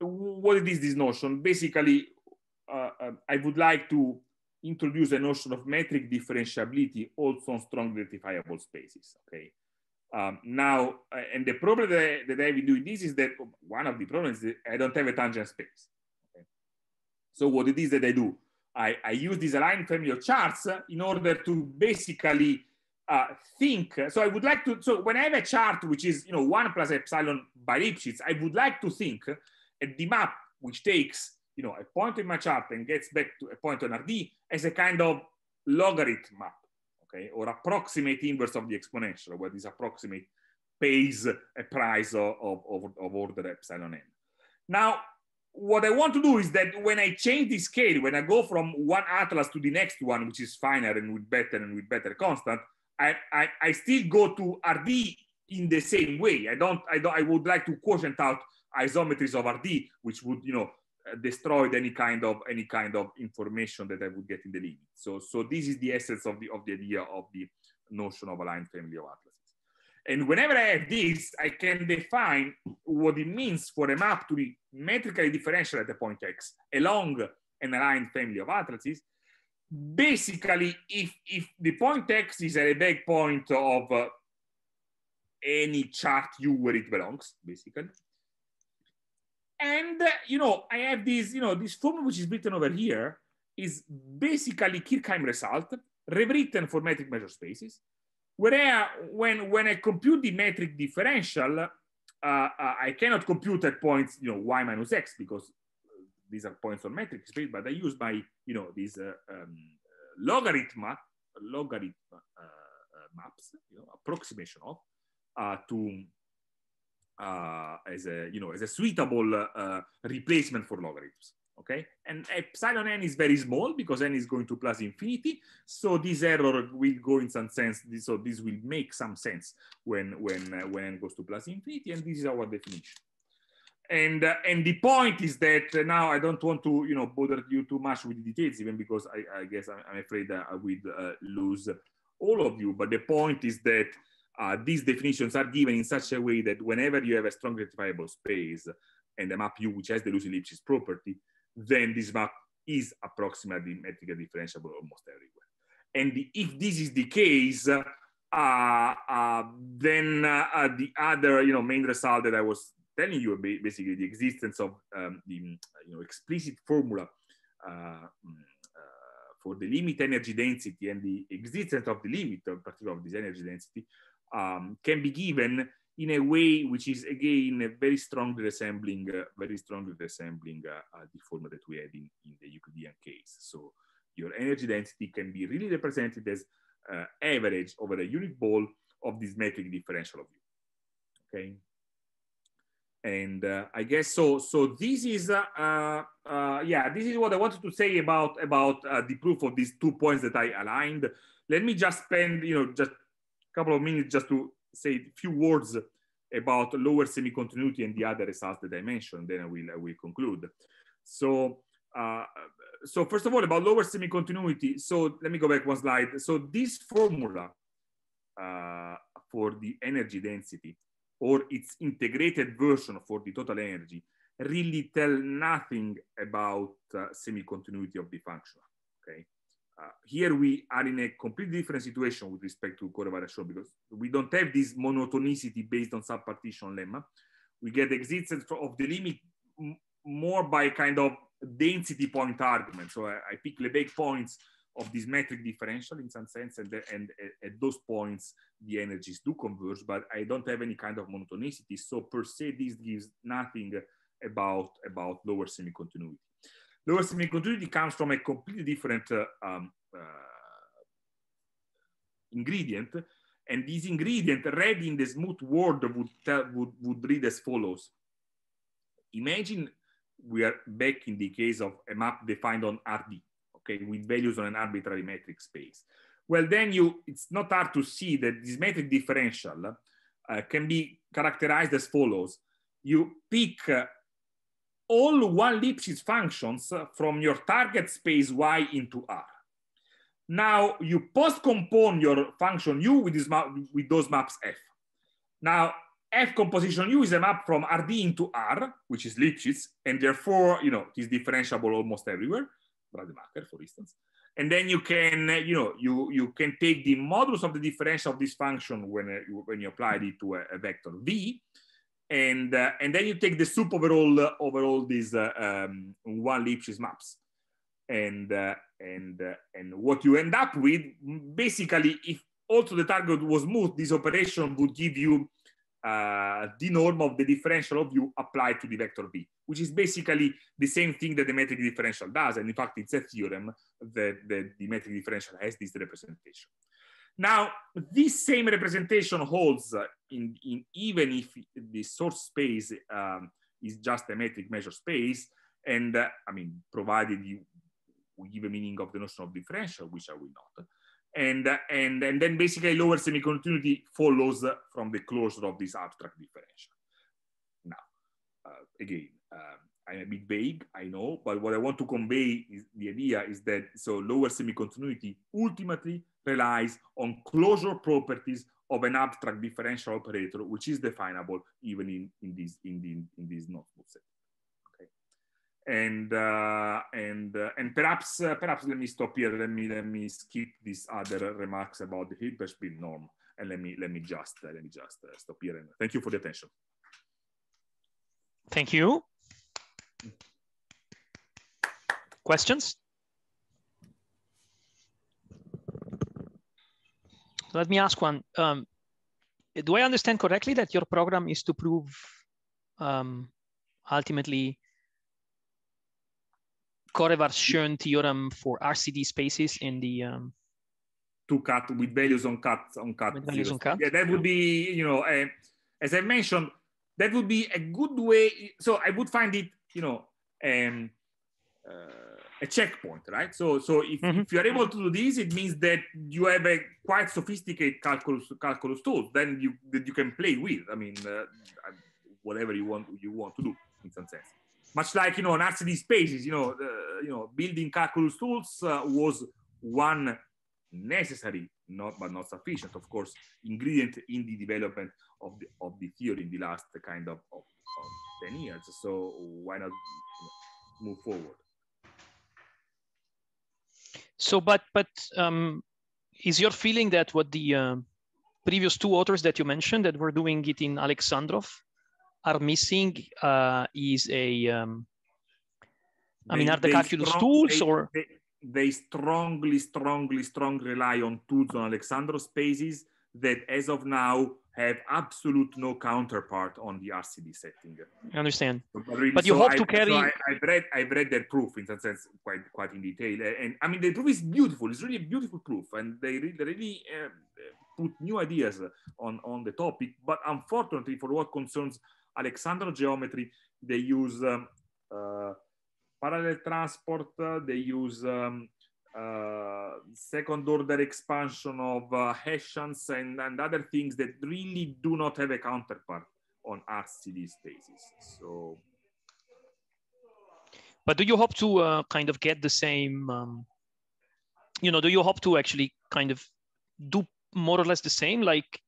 Speaker 1: what is this notion? Basically, I would like to introduce a notion of metric differentiability also on strong identifiable spaces. Okay, um, now, uh, and the problem that I, that I have been doing this is that oh, one of the problems is I don't have a tangent space. Okay? So what it is that I do, I, I use this aligned family of charts in order to basically uh, think. So I would like to, so when I have a chart, which is, you know, one plus epsilon by Lipschitz, I would like to think at the map, which takes, you know, a point in my chart and gets back to a point on RD as a kind of logarithm map okay, or approximate inverse of the exponential, where this approximate pays a price of, of, of order epsilon n. Now, what I want to do is that when I change the scale, when I go from one atlas to the next one, which is finer and with better and with better constant, I, I, I still go to RD in the same way. I don't, I don't, I would like to quotient out isometries of RD, which would, you know, uh, destroyed any kind of any kind of information that I would get in the limit. So so this is the essence of the of the idea of the notion of aligned family of atlases. And whenever I have this, I can define what it means for a map to be metrically differential at the point x along an aligned family of atlases. Basically, if if the point x is at a back point of uh, any chart U where it belongs, basically and, uh, you know, I have this, you know, this formula which is written over here is basically Kirchheim result rewritten for metric measure spaces. where when, when I compute the metric differential, uh, uh, I cannot compute at points, you know, y minus x because these are points on metric space, but I use my, you know, these uh, um, logarithm, uh, logarithm uh, uh, maps, you know, approximation of, uh, to uh, as a you know as a suitable uh, replacement for logarithms. Okay, and epsilon uh, n is very small because n is going to plus infinity, so this error will go in some sense. This, so this will make some sense when when uh, when n goes to plus infinity, and this is our definition. And uh, and the point is that uh, now I don't want to you know bother you too much with details, even because I, I guess I'm, afraid I will lose all of you. But the point is that uh, these definitions are given in such a way that whenever you have a strong rectifiable space and a map U which has the Lucy-Lipschitz property, then this map is approximately metrically differentiable almost everywhere. And the, if this is the case, uh, uh, then uh, uh, the other you know, main result that I was telling you basically the existence of um, the mm, you know, explicit formula uh, mm, for the limit energy density and the existence of the limit, in particular of this energy density, um, can be given in a way which is again very strongly resembling uh, very strongly resembling uh, uh, the form that we had in, in, the Euclidean case. So your energy density can be really represented as uh, average over a unit ball of this metric differential of u. Okay. And uh, I guess so. So this is, uh, yeah, this is what I wanted to say about about the proof of these two points that I aligned. Let me just spend, you know, just couple of minutes just to say a few words about lower semi-continuity and the other results that I mentioned, then I will, I will conclude. So, uh, so first of all, about lower semi-continuity. So let me go back one slide. So this formula uh, for the energy density or its integrated version for the total energy really tell nothing about uh, semi-continuity of the function, okay? uh, here we are in a completely different situation with respect to Correvarashov because we don't have this monotonicity based on subpartition lemma. We get existence of the limit more by kind of density point argument. So I, uh, I pick big points of this metric differential in some sense, and, the, and at those points, the energies do converge, but I don't have any kind of monotonicity. So per se, this gives nothing about, about lower semi-continuity lower semi-continuity comes from a completely different um, uh, ingredient. And this ingredient read in the smooth world would, tell, would, would read as follows. Imagine we are back in the case of a map defined on RD, okay, with values on an arbitrary metric space. Well, then you, it's not hard to see that this metric differential uh, can be characterized as follows. You pick uh, all one Lipschitz functions from your target space Y into R. Now you post compose your function U with, this map, with those maps F. Now F composition U is a map from RD into R, which is Lipschitz, and therefore, you know, it is differentiable almost everywhere, Rademacher, for instance. And then you can, you know, you, you can take the modulus of the differential of this function when, uh, when you apply it to a, a vector V, and uh, and then you take the soup over all uh, over all these uh, um, one Lipschitz maps, and uh, and uh, and what you end up with basically, if also the target was smooth, this operation would give you uh, the norm of the differential of u applied to the vector v, which is basically the same thing that the metric differential does, and in fact, it's a theorem that, that the metric differential has this representation. Now, this same representation holds in, in even if the source space um, is just a metric measure space, and uh, I mean, provided you we give a meaning of the notion of differential, which I will not. And, uh, and, and then basically lower semi-continuity follows from the closure of this abstract differential. Now, uh, again, um, I'm a bit vague, I know, but what I want to convey is the idea is that so lower semi-continuity ultimately relies on closure properties of an abstract differential operator, which is definable even in, in this in the in this notebook set. Okay. And uh, and uh, and perhaps uh, perhaps let me stop here. Let me let me skip these other remarks about the Hilbert speed norm, and let me let me just uh, let me just uh, stop here. And thank you for the attention.
Speaker 2: Thank you. Questions? let me ask one. Um, do I understand correctly that your program is to prove um, ultimately Korevar's version theorem for RCD spaces in the
Speaker 1: um, two cut with values on cut on cut. With values on cut. Yeah, that would be you know uh, as I mentioned, that would be a good way. So I would find it you know um, uh, a checkpoint, right? So, so if, mm-hmm. if you are able to do this, it means that you have a quite sophisticated calculus calculus tool. Then you that you can play with. I mean, uh, uh, whatever you want you want to do in some sense. Much like you know, in RCD spaces, you know, uh, you know, building calculus tools uh, was one necessary, not but not sufficient, of course, ingredient in the development of the of the theory in the last kind of, of, of ten years. So why not move forward?
Speaker 2: So, but but um, is your feeling that what the uh, previous two authors that you mentioned that were doing it in Alexandrov are missing uh, is a um,
Speaker 1: I they, mean, are the calculus strong, tools they, or? They, they, strongly, strongly, strongly rely on tools on Alexandrov spaces that as of now have absolute no counterpart on the RCD setting. I
Speaker 2: understand. but, really, but, you so hope I, to carry. So I,
Speaker 1: have read I've read their proof in some sense quite quite in detail, and, I mean the proof is beautiful. It's really beautiful proof, and they really, really um, uh, put new ideas on on the topic. But unfortunately, for what concerns Alexandra geometry, they use um, uh, parallel transport. Uh, they use um, uh, second order expansion of uh, Hessians and, and other things that really do not have a counterpart on RCD spaces. So,
Speaker 2: but do you hope to uh, kind of get the same? Um, you know, do you hope to actually kind of do more or less the same, like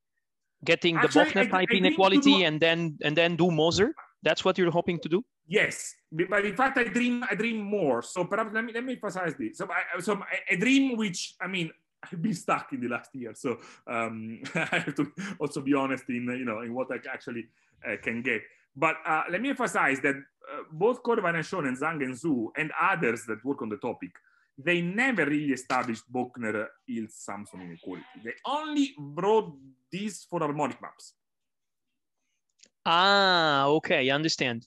Speaker 2: getting actually, the Bochner type I, I inequality do... and then and then do Moser? That's what you're hoping to do.
Speaker 1: Yes, but in fact, I dream. I dream more. So perhaps let me let me emphasize this. So, I, so a dream which I mean I've been stuck in the last year, so um, I have to also be honest in you know in what I actually uh, can get. But uh, let me emphasize that uh, both Korvan and Schoen and Zhang and Zhu and others that work on the topic, they never really established Bochner uh, il Samson inequality. They only brought this for harmonic maps. Ah, okay, I understand.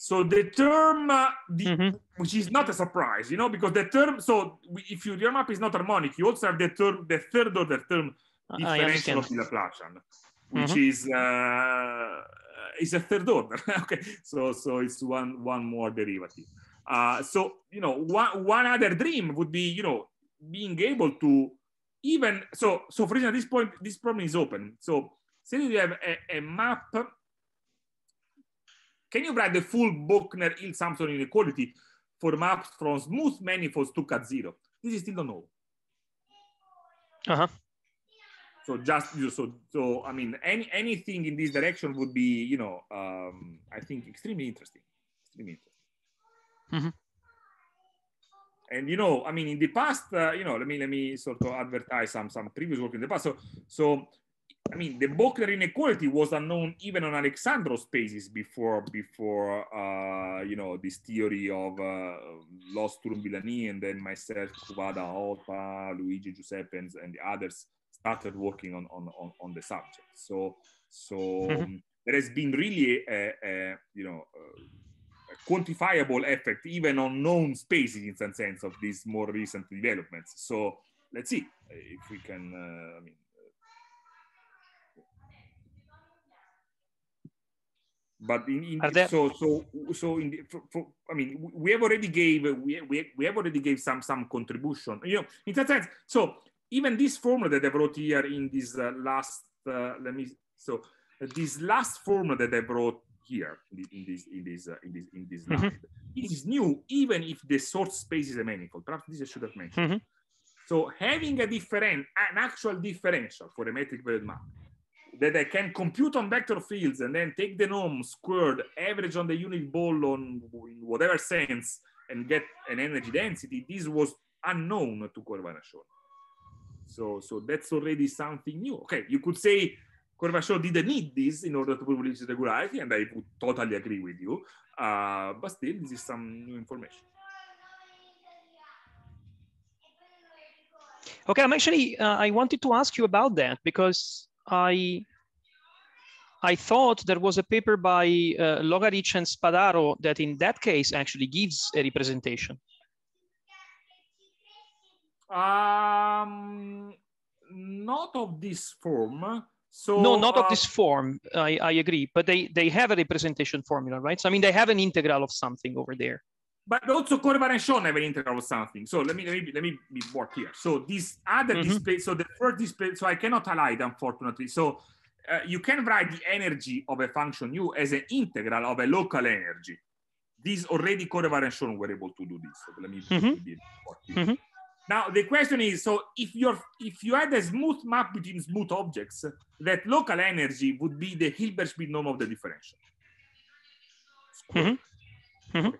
Speaker 1: So the term, uh, the, mm-hmm. which is not a surprise, you know, because the term. So if you, your map is not harmonic, you also have the term, the third order term ah, ah, differential of the Laplacian, which mm-hmm. is uh, is a third order. okay, so so it's one one more derivative. Uh, so you know, one one other dream would be you know being able to even so so for at this point this problem is open. So say you have a, a map can you write the full bochner il samson inequality for maps from smooth manifolds to cut zero? This is still don't know. Uh-huh. So just so so I mean any anything in this direction would be you know um, I think extremely interesting, extremely interesting. Mm -hmm. And you know I mean in the past uh, you know let me let me sort of advertise some some previous work in the past. So so I mean, the Boker inequality was unknown even on Alexandros basis before, before uh, you know, this theory of uh, Los Turumbilani and then myself, Kuvada, Alfa, Luigi, Giuseppe, and, and, the others started working on, on, on, on the subject. So, so mm-hmm. there has been really, a, a you know, a quantifiable effect even on known spaces in some sense of these more recent developments. So let's see if we can, uh, I mean, but in, in there... so so so in the, for, for, i mean we have already gave uh, we, we, we have already gave some some contribution you know in that sense so even this formula that i brought here in this uh, last uh, let me so uh, this last formula that i brought here in this in this in this uh, in this, mm -hmm. is new even if the source space is a manifold perhaps this i should have mentioned mm -hmm. so having a different an actual differential for a metric valued map that I can compute on vector fields and then take the norm squared average on the unit ball on whatever sense and get an energy density, this was unknown to Corvanachon. So, so that's already something new. Okay, you could say Corvachon didn't need this in order to prove the regularity, and I would totally agree with you. Uh, but still, this is some new information.
Speaker 2: Okay, I'm actually, uh, I wanted to ask you about that because I I thought there was a paper by uh, Logarich and Spadaro that in that case actually gives a representation.
Speaker 1: Um, not of this form. So no, not uh, of this form.
Speaker 2: I, I agree, but they they have a representation formula, right? So I mean, they have an integral of something over
Speaker 1: there. But also Corban and Sean have an integral of something. So let me let me let me be more clear. So this other mm -hmm. display, so the first display, so I cannot highlight unfortunately. So uh, you can write the energy of a function u as an integral of a local energy. This already covariance were able to do this. So let me mm -hmm. Now the question is: so if you're if you had a smooth map between smooth objects, that local energy would be the Hilbert-Schmidt norm of the differential. Mm -hmm.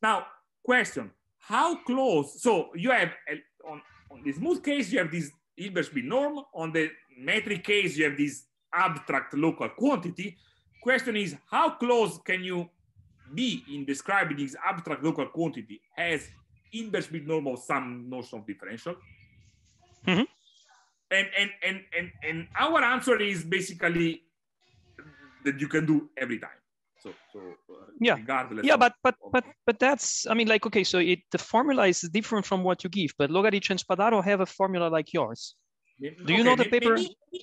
Speaker 1: Now, question: How close? So you have a, eh, on, on the smooth case you have this Hilbert-Schmidt norm. On the metric case you have this abstract local quantity. Question is, how close can you be in describing this abstract local quantity as inverse with normal some notion of differential? Mm -hmm. And, and, and, and, and our answer is basically that you can do every time. So, so uh, yeah, yeah, but but but
Speaker 2: but that's I mean like okay, so it the formula is different from what you give, but Logarich and Spadaro have a
Speaker 1: formula like yours. Do okay. you know the paper? Maybe,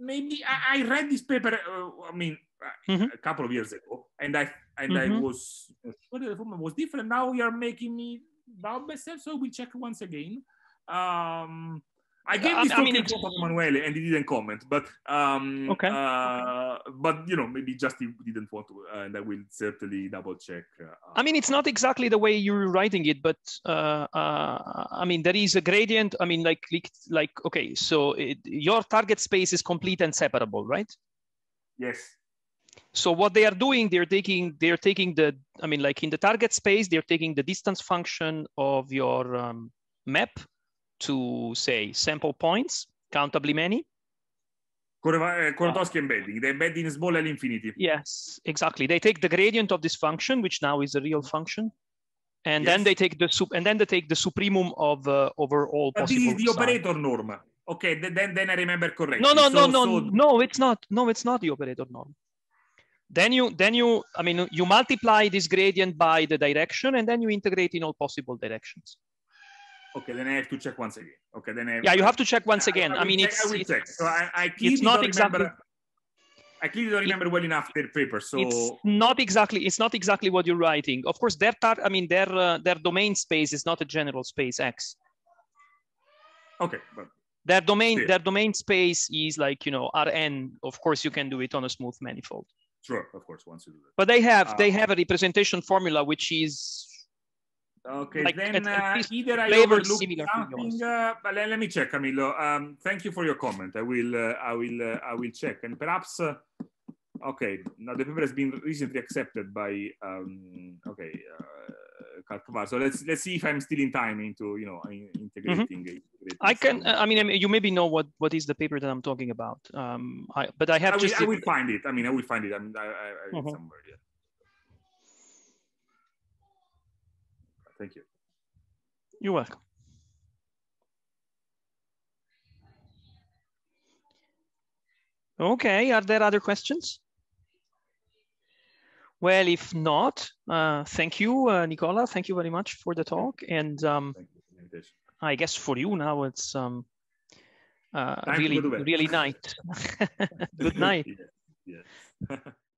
Speaker 1: maybe I, I read this paper. Uh, I mean, uh, mm-hmm. a couple of years ago, and I and mm-hmm. I was the was different. Now you are making me doubt myself, so we check once again. Um, I gave this I mean, to Emanuele and he didn't comment, but um, okay. Uh, but you know, maybe just he didn't want to, uh, and I will certainly double check. Uh,
Speaker 2: I mean, it's not exactly the way you're writing it, but uh, uh, I mean, there is a gradient. I mean, like, like, okay, so it, your target space is complete and separable, right? Yes. So what they are doing, they're taking, they're taking the, I mean, like in the target space, they're taking the distance function of your um, map to say sample points, countably many.
Speaker 1: Eh, Kolodowski embedding, they embed in small L infinity.
Speaker 2: Yes, exactly. They take the gradient of this function, which now is a real function, and yes. then they take the sup and then they take the supremum of uh, over all but possible. This is the sign. operator norm.
Speaker 1: Okay, then then I remember correctly. No, no, so, no, no, so...
Speaker 2: no. It's not. No, it's not the operator norm. Then you then you I mean you multiply this gradient by the direction, and then you integrate in all possible directions.
Speaker 1: Okay, then I have to check once again. Okay, then I yeah, you have
Speaker 2: to check once again. I, I, mean, check, it's I it's, So
Speaker 1: I, I it's not exactly. Remember, I clearly don't remember it, well enough their paper. So it's
Speaker 2: not exactly it's not exactly what you're writing. Of course, their tar- I mean their uh, their domain space is not a general space X. Okay, but their domain still. their domain space is like you know Rn. Of course, you can do it on a smooth manifold.
Speaker 1: Sure, of course, once you do that. But they have uh, they have
Speaker 2: a representation formula which is
Speaker 1: Okay, like, then uh, either I overlooked something, uh, but let, let, me check, Camilo. Um, thank you for your comment. I will, uh, I will, uh, I will check, and perhaps. Uh, okay, now the paper has been recently accepted by. Um, okay, uh, so let's let's see if I'm still in time into you know integrating. Mm -hmm. I can. I
Speaker 2: mean, you maybe know what what is the paper that I'm talking about. Um, I, but I have I will, just. I will find it.
Speaker 1: I mean, I will find it. I mean, I, I, I mm-hmm. somewhere. Yeah. Thank you. You're welcome.
Speaker 2: Okay, are there other questions? Well, if not, uh, thank you, uh, Nicola. Thank you very much for the talk. And um, I guess for you now, it's um, uh, really, really night. good night. yes.